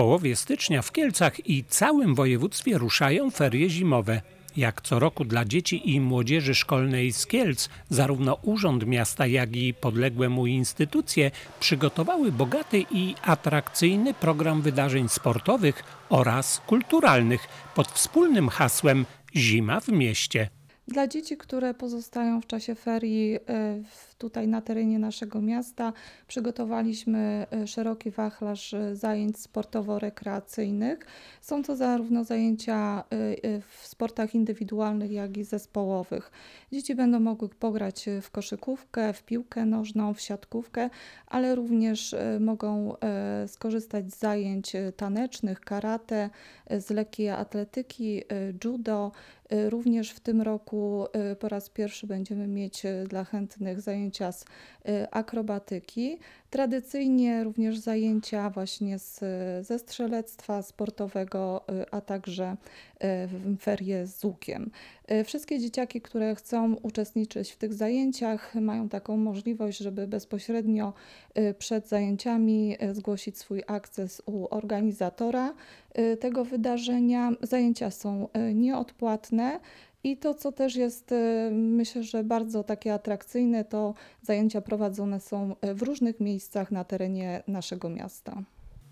połowie stycznia w Kielcach i całym województwie ruszają ferie zimowe. Jak co roku dla dzieci i młodzieży szkolnej z Kielc, zarówno Urząd Miasta, jak i podległe mu instytucje przygotowały bogaty i atrakcyjny program wydarzeń sportowych oraz kulturalnych pod wspólnym hasłem Zima w mieście. Dla dzieci, które pozostają w czasie ferii e, tutaj na terenie naszego miasta, przygotowaliśmy e, szeroki wachlarz e, zajęć sportowo-rekreacyjnych. Są to zarówno zajęcia w sportach indywidualnych, jak i zespołowych. Dzieci będą mogły pograć w koszykówkę, w piłkę nożną, w siatkówkę, ale również mogą skorzystać z zajęć tanecznych, karate, z lekkiej atletyki, judo, Y, również w tym roku y, po raz pierwszy będziemy mieć y, dla chętnych zajęcia z akrobatyki. Tradycyjnie również zajęcia właśnie z, ze strzelectwa sportowego, a także ferie z łukiem. E, wszystkie dzieciaki, które chcą uczestniczyć w tych zajęciach, mają taką możliwość, żeby bezpośrednio e, przed zajęciami e, zgłosić swój akces u organizatora tego wydarzenia. Zajęcia są nieodpłatne. I to, co też jest, myślę, że bardzo takie atrakcyjne, to zajęcia prowadzone są w różnych miejscach na terenie naszego miasta.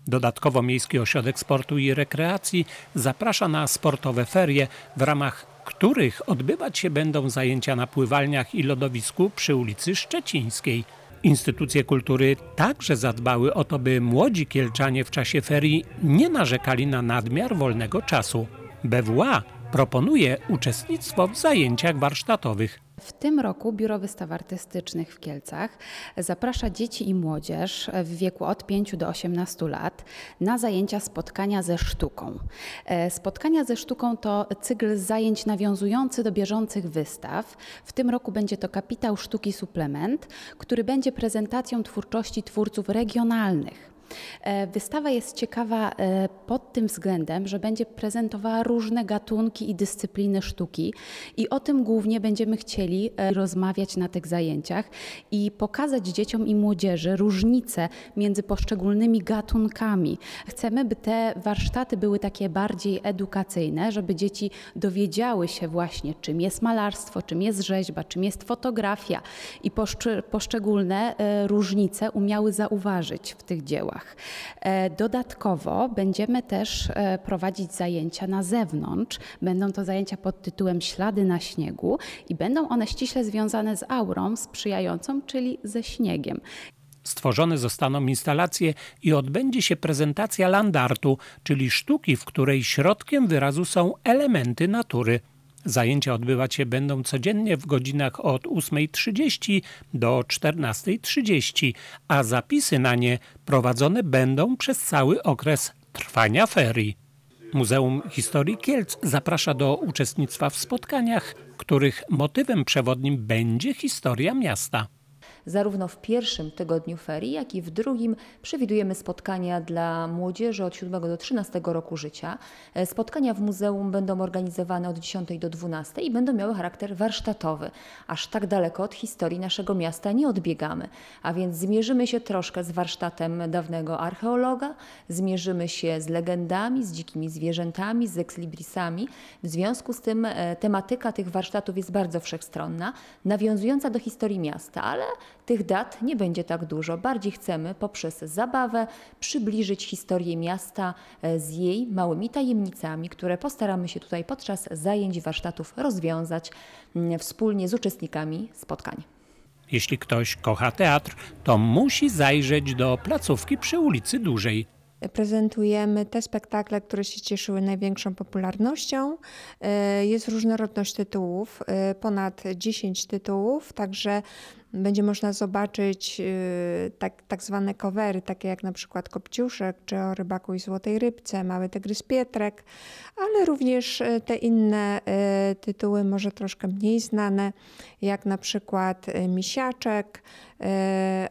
Dodatkowo Miejski Ośrodek Sportu i Rekreacji zaprasza na sportowe ferie, w ramach których odbywać się będą zajęcia na pływalniach i lodowisku przy ulicy Szczecińskiej. Instytucje kultury także zadbały o to, by młodzi kielczanie w czasie ferii nie narzekali na nadmiar wolnego czasu. BWA proponuje uczestnictwo w zajęciach warsztatowych. W tym roku Biuro Wystaw Artystycznych w Kielcach zaprasza dzieci i młodzież w wieku od 5 do 18 lat na zajęcia spotkania ze sztuką. E, spotkania ze sztuką to cykl zajęć nawiązujący do bieżących wystaw. W tym roku będzie to Kapitał Sztuki Suplement, który będzie prezentacją twórczości twórców regionalnych. E, wystawa jest ciekawa e, pod tym względem, że będzie prezentowała różne gatunki i dyscypliny sztuki i o tym głównie będziemy chcieli e, rozmawiać na tych zajęciach i pokazać dzieciom i młodzieży różnice między poszczególnymi gatunkami. Chcemy, by te warsztaty były takie bardziej edukacyjne, żeby dzieci dowiedziały się właśnie, czym jest malarstwo, czym jest rzeźba, czym jest fotografia i poszczególne różnice umiały zauważyć w tych dziełach szkołach. E, dodatkowo będziemy też e, prowadzić zajęcia na zewnątrz. Będą to zajęcia pod tytułem Ślady na śniegu i będą one ściśle związane z aurą sprzyjającą, czyli ze śniegiem. Stworzone zostaną instalacje i odbędzie się prezentacja landartu, czyli sztuki, w której środkiem wyrazu są elementy natury. Zajęcia odbywać się będą codziennie w godzinach od 8.30 do 14.30, a zapisy na nie prowadzone będą przez cały okres trwania ferii. Muzeum Historii Kielc zaprasza do uczestnictwa w spotkaniach, których motywem przewodnim będzie historia miasta. Zarówno w pierwszym tygodniu ferii, jak i w drugim przewidujemy spotkania dla młodzieży od 7 do 13 roku życia. E, spotkania w muzeum będą organizowane od 10 do 12 i będą miały charakter warsztatowy. Aż tak daleko od historii naszego miasta nie odbiegamy, a więc zmierzymy się troszkę z warsztatem dawnego archeologa, zmierzymy się z legendami, z dzikimi zwierzętami, z ekslibrisami. W związku z tym e, tematyka tych warsztatów jest bardzo wszechstronna, nawiązująca do historii miasta, ale tych dat nie będzie tak dużo. Bardziej chcemy poprzez zabawę przybliżyć historię miasta e, z jej małymi tajemnicami, które postaramy się tutaj podczas zajęć, warsztatów rozwiązać mm, wspólnie z uczestnikami spotkań. Jeśli ktoś kocha teatr, to musi zajrzeć do placówki przy ulicy Dużej prezentujemy te spektakle, które się cieszyły największą popularnością. E, jest różnorodność tytułów, e, ponad 10 tytułów, także będzie można zobaczyć e, tak, tak zwane covery, takie jak na przykład Kopciuszek, czy o rybaku i złotej rybce, Mały tygrys Pietrek, ale również te inne tytuły może troszkę mniej znane, jak na przykład Misiaczek,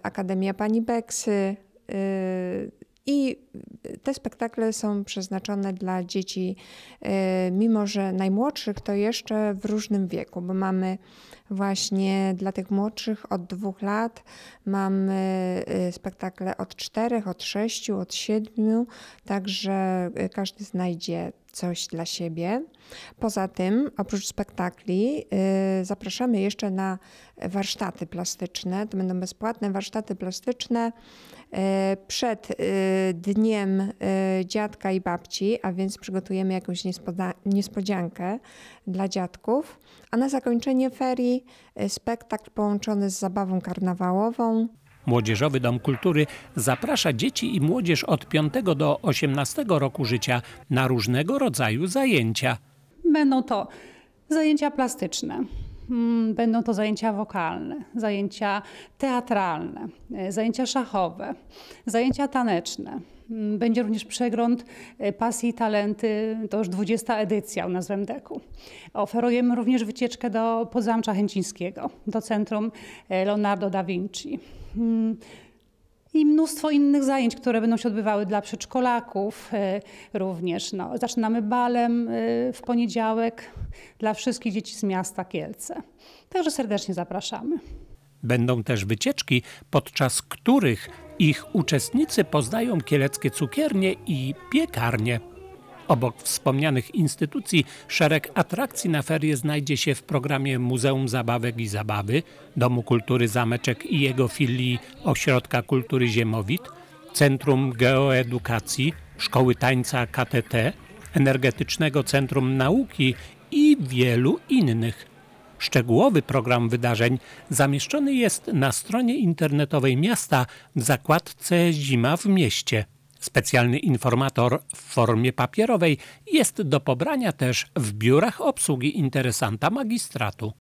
Akademia Pani Beksy i te spektakle są przeznaczone dla dzieci, e, mimo że najmłodszych, to jeszcze w różnym wieku, bo mamy właśnie dla tych młodszych od dwóch lat. Mamy y, spektakle od czterech, od sześciu, od siedmiu, także y, każdy znajdzie coś dla siebie. Poza tym, oprócz spektakli, y, zapraszamy jeszcze na warsztaty plastyczne. To będą bezpłatne warsztaty plastyczne przed dniem dziadka i babci, a więc przygotujemy jakąś niespodziankę dla dziadków. A na zakończenie ferii E, spektakl połączony z zabawą karnawałową. Młodzieżowy Dom Kultury zaprasza dzieci i młodzież od 5 do 18 roku życia na różnego rodzaju zajęcia. Będą to zajęcia plastyczne, Hmm, będą to zajęcia wokalne, zajęcia teatralne, e, zajęcia szachowe, zajęcia taneczne. Hmm, będzie również przegląd e, pasji i talenty, to już 20 edycja u nas deku. Oferujemy również wycieczkę do Podzamcza Chęcińskiego, do Centrum e, Leonardo da Vinci. Hmm, i mnóstwo innych zajęć, które będą się odbywały dla przedszkolaków e, również. No, zaczynamy balem e, w poniedziałek dla wszystkich dzieci z miasta Kielce. Także serdecznie zapraszamy. Będą też wycieczki, podczas których ich uczestnicy poznają kieleckie cukiernie i piekarnie. Obok wspomnianych instytucji szereg atrakcji na ferie znajdzie się w programie Muzeum Zabawek i Zabawy, Domu Kultury Zameczek i jego filii Ośrodka Kultury Ziemowit, Centrum Geoedukacji, Szkoły Tańca KTT, Energetycznego Centrum Nauki i wielu innych. Szczegółowy program wydarzeń zamieszczony jest na stronie internetowej miasta w zakładce Zima w mieście. Specjalny informator w formie papierowej jest do pobrania też w biurach obsługi interesanta magistratu.